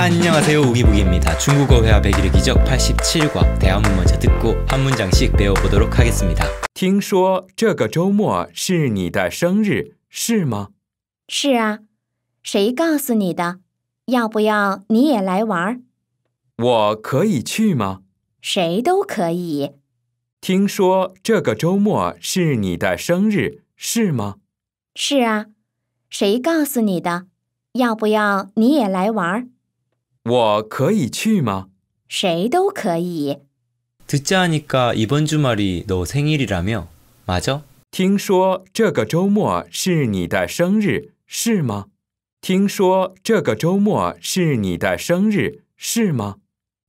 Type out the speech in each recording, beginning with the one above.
안녕하세요우기북입니다중국어회화기적87과대문먼저듣고한문장씩배워보도록하겠습니다听说这个周末是你的生日，是吗？是啊，谁告诉你的？要不要你也来玩？我可以去吗？谁都可以。听说这个周末是你的生日，是吗？是啊，谁告诉你的？要不要你也来玩？我可以去吗？谁都可以。듣자하니까이번주말이너생일이라며맞아听说这个周末是你的生日，是吗？听说这个周末是你的生日，是吗？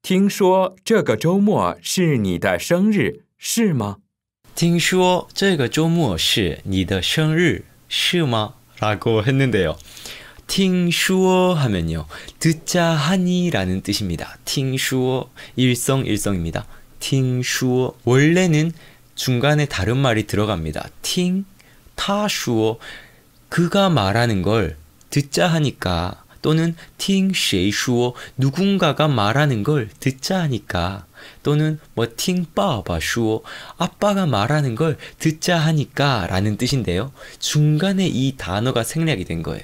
听说这个周末是你的生日，是吗？听说这个周末是你的生日，是吗？라고했는데요 팅슈어 하면요. 듣자 하니라는 뜻입니다. 팅슈어 일성 일성입니다. 팅슈어 원래는 중간에 다른 말이 들어갑니다. 팅 타슈어 그가 말하는 걸 듣자 하니까 또는 팅쉐이슈어 누군가가 말하는 걸 듣자 하니까 또는 뭐 팅빠바슈어 아빠가 말하는 걸 듣자 하니까 라는 뜻인데요. 중간에 이 단어가 생략이 된 거예요.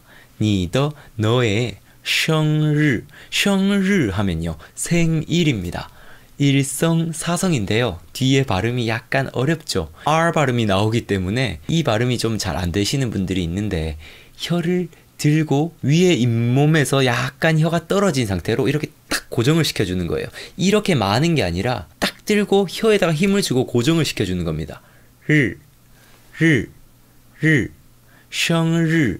니더 너의 생일 생일 하면요 생일입니다. 일성 사성인데요. 뒤에 발음이 약간 어렵죠. R 발음이 나오기 때문에 이 발음이 좀 잘 안 되시는 분들이 있는데 혀를 들고 위에 잇몸에서 약간 혀가 떨어진 상태로 이렇게 딱 고정을 시켜주는 거예요. 이렇게 마는 게 아니라 딱 들고 혀에다가 힘을 주고 고정을 시켜주는 겁니다. 르, 르, 르, 생일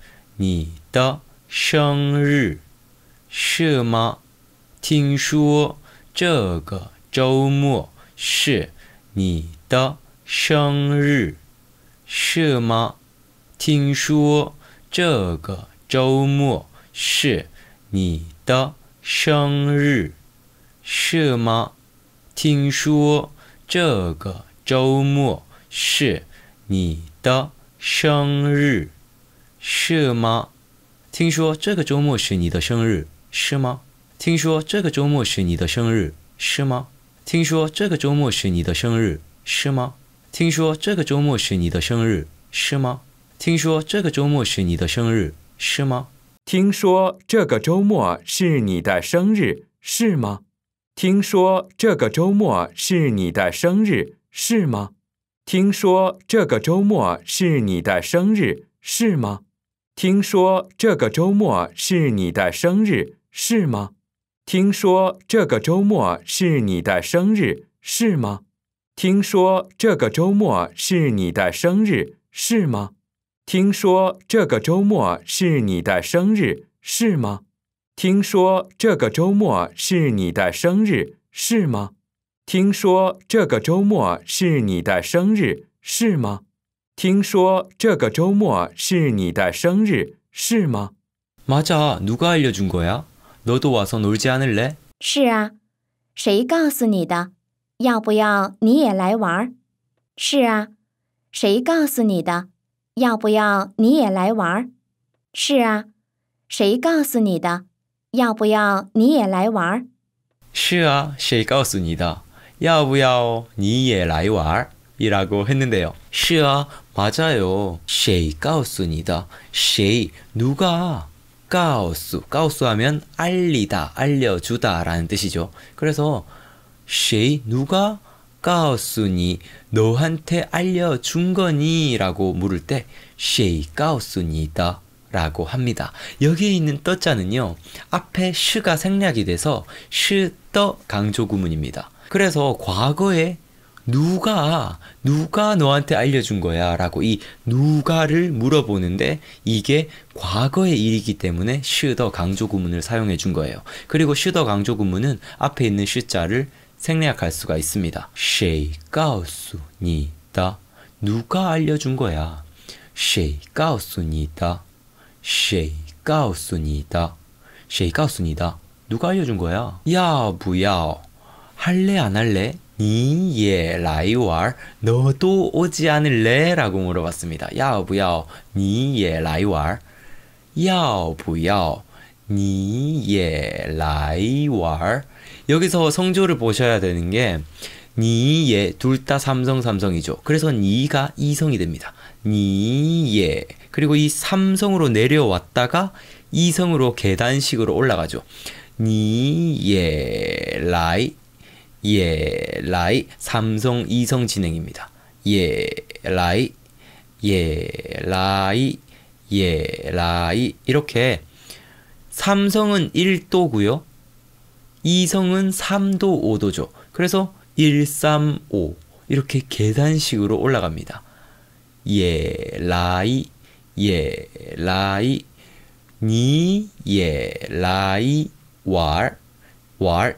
你的生日是吗？听说这个周末是你的生日，是吗？听说这个周末是你的生日，是吗？听说这个周末是你的生日。是吗？听说这个周末是你的生日，是吗？听说这个周末是你的生日，是吗？听说这个周末是你的生日，是吗？听说这个周末是你的生日，是吗？听说这个周末是你的生日，是吗？听说这个周末是你的生日，是吗？听说这个周末是你的生日，是吗？听说这个周末是你的生日，是吗？听说这个周末是你的生日，是吗？听说这个周末是你的生日，是吗？听说这个周末是你的生日，是吗？听说这个周末是你的生日，是吗？听说这个周末是你的生日，是吗？听说这个周末是你的生日，是吗？听说这个周末是你的生日，是吗？맞아누가알려준거야너도와서놀지않을래是啊，谁告诉你的？要不要你也来玩？是啊，谁告诉你的？要不要你也来玩？是啊，谁告诉你的？要不要你也来玩？是啊，谁告诉你的？要不要你也来玩？ 이라고 했는데요. 是아 맞아요. 셰이 까谁告니다的이 누가 까오스까오스 하면 알리다 알려주다라는 뜻이죠. 그래서 셰이 누가 까오스니 너한테 알려준 거니라고 물을 때 셰이 까告스니다 라고 합니다. 여기에 있는 떠자는요. 앞에 슈가 생략이 돼서 슈떠 강조 구문입니다. 그래서 과거에 누가 누가 너한테 알려준 거야라고 이 누가를 물어보는데 이게 과거의 일이기 때문에 슈더 강조 구문을 사용해 준 거예요. 그리고 슈더 강조 구문은 앞에 있는 슈자를 생략할 수가 있습니다. 쉐이가오수니다 누가 알려준 거야? 쉐이가오수니다 쉐이가오수니다 쉐이가오수니다 누가 알려준 거야? 야부야 할래 안 할래? 니예 라이왈 너도 오지 않을래? 라고 물어봤습니다. 야부야 니예 라이왈 야부야 니예 라이왈 여기서 성조를 보셔야 되는 게 니예 둘다 삼성 삼성이죠. 그래서 니가 이성이 됩니다. 니예 그리고 이 삼성으로 내려왔다가 이성으로 계단식으로 올라가죠. 니예 라이 예, 라이. 삼성 이성 진행입니다. 예, 라이. 예, 라이. 예, 라이. 이렇게 삼성은 1도고요. 이성은 3도, 5도죠. 그래서 1, 3, 5 이렇게 계단식으로 올라갑니다. 예, 라이, 예, 라이, 니, 예, 라이, 왈, 왈,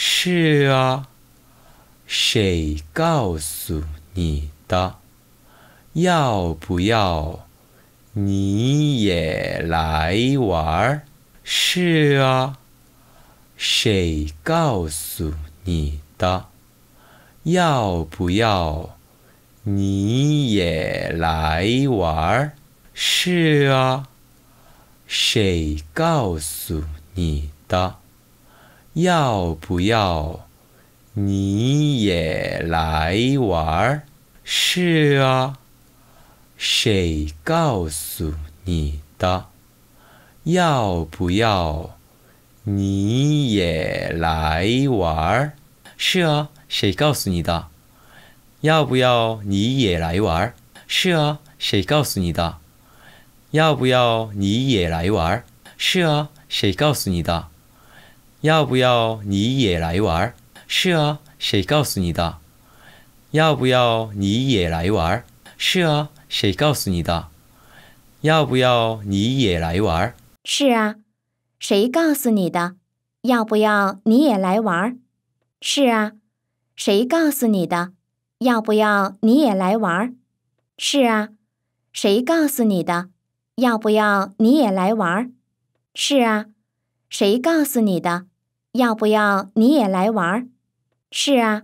是啊，谁告诉你的？要不要你也来玩儿？是啊，谁告诉你的？要不要你也来玩儿？是啊，谁告诉你的？要不要你也来玩儿？是啊，谁告诉你的？要不要你也来玩儿？是啊，谁告诉你的？要不要你也来玩儿？是啊，谁告诉你的？要不要你也来玩儿？是啊，谁告诉你的？要不要你也来玩？是啊，谁告诉你的？要不要你也来玩？是啊，谁告诉你的？要不要你也来玩？是啊，谁告诉你的？要不要你也来玩？是啊，谁告诉你的？要不要你也来玩？是啊，谁告诉你的？要不要你也来玩？是啊，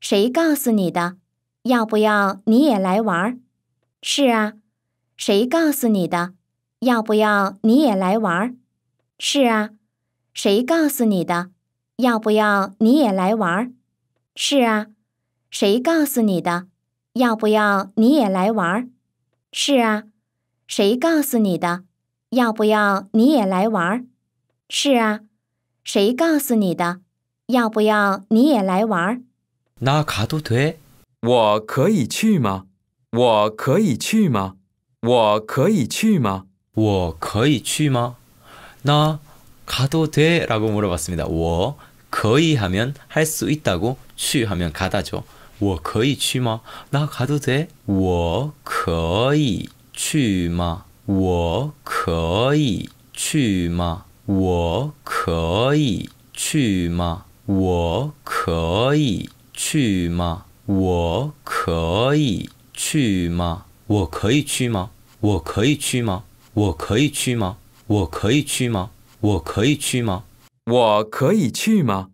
谁告诉你的？要不要你也来玩？是啊，谁告诉你的？要不要你也来玩？是啊，谁告诉你的？要不要你也来玩？是啊，谁告诉你的？要不要你也来玩？是啊，谁告诉你的？要不要你也来玩？是啊。谁告诉你的？要不要你也来玩儿？那卡都对，我可以去吗？我可以去吗？我可以去吗？我可以去吗？那卡都对，라고물어봤습니다我可以하면할수있다고去하면가다죠我可以去吗？那卡多对，我可以去吗？我可以去吗？我可以去吗？我可以去吗？我可以去吗？我可以去吗？我可以去吗？我可以去吗？我可以去吗？我可以去吗？我可以去吗？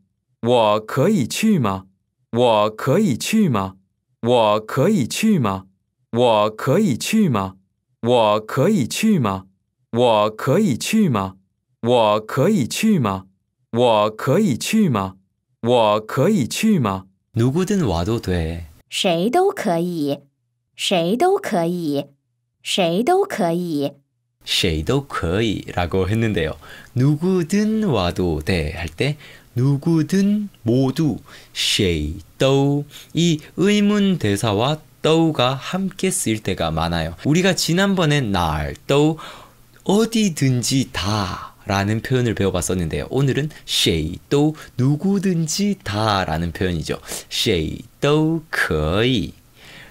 我可以去吗？我可以去吗？我可以去吗？我可以去吗？我我我可可可以以以去去去吗？吗？吗我可以去吗？我可以去吗？我可以去吗？ 누구든 와도 돼. 谁都可以，谁都可以，谁都可以。 쉐이도 거라고 했는데요. 누구든 와도 돼 할 때 누구든 모두 쉐이이 의문 대사와 떠가 함께 쓸 때가 많아요. 우리가 지난번에 날떠 어디든지 다 라는 표현을 배워봤었는데요. 오늘은 쉐이도 누구든지 다 라는 표현이죠. 쉐이도 거의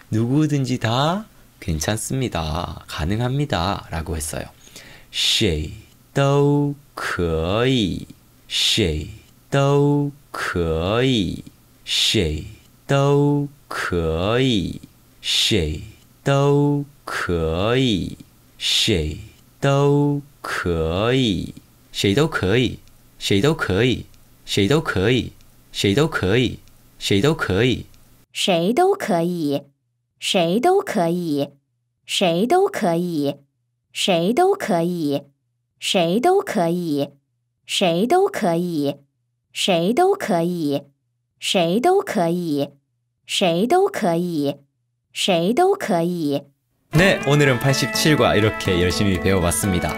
누구든지 다 괜찮습니다. 가능합니다. 라고 했어요. 쉐이도 거의 쉐이도 거의 쉐이도 거의 쉐이도 거의 쉐이도 可以谁都可以，谁都可以，谁都可以，谁都可以，谁都可以。谁都可以，谁都可以，谁都可以，谁都可以，谁都可以，谁都可以，谁都可以，谁都可以。네오늘은87과이렇게열심히배워봤습니다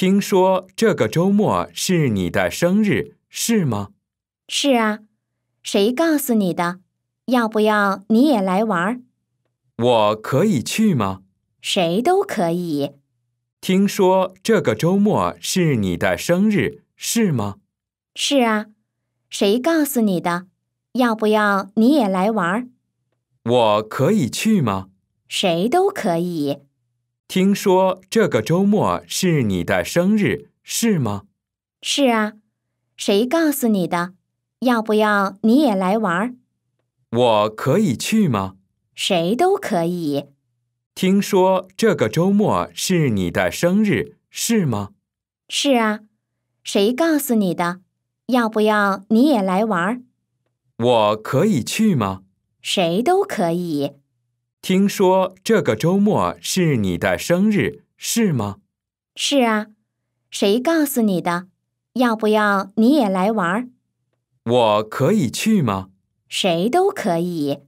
听说这个周末是你的生日，是吗？是啊，谁告诉你的？要不要你也来玩？我可以去吗？谁都可以。听说这个周末是你的生日，是吗？是啊，谁告诉你的？要不要你也来玩？我可以去吗？谁都可以。听说这个周末是你的生日，是吗？是啊，谁告诉你的？要不要你也来玩？我可以去吗？谁都可以。听说这个周末是你的生日，是吗？是啊，谁告诉你的？要不要你也来玩？我可以去吗？谁都可以。听说这个周末是你的生日，是吗？是啊，谁告诉你的？要不要你也来玩？我可以去吗？谁都可以。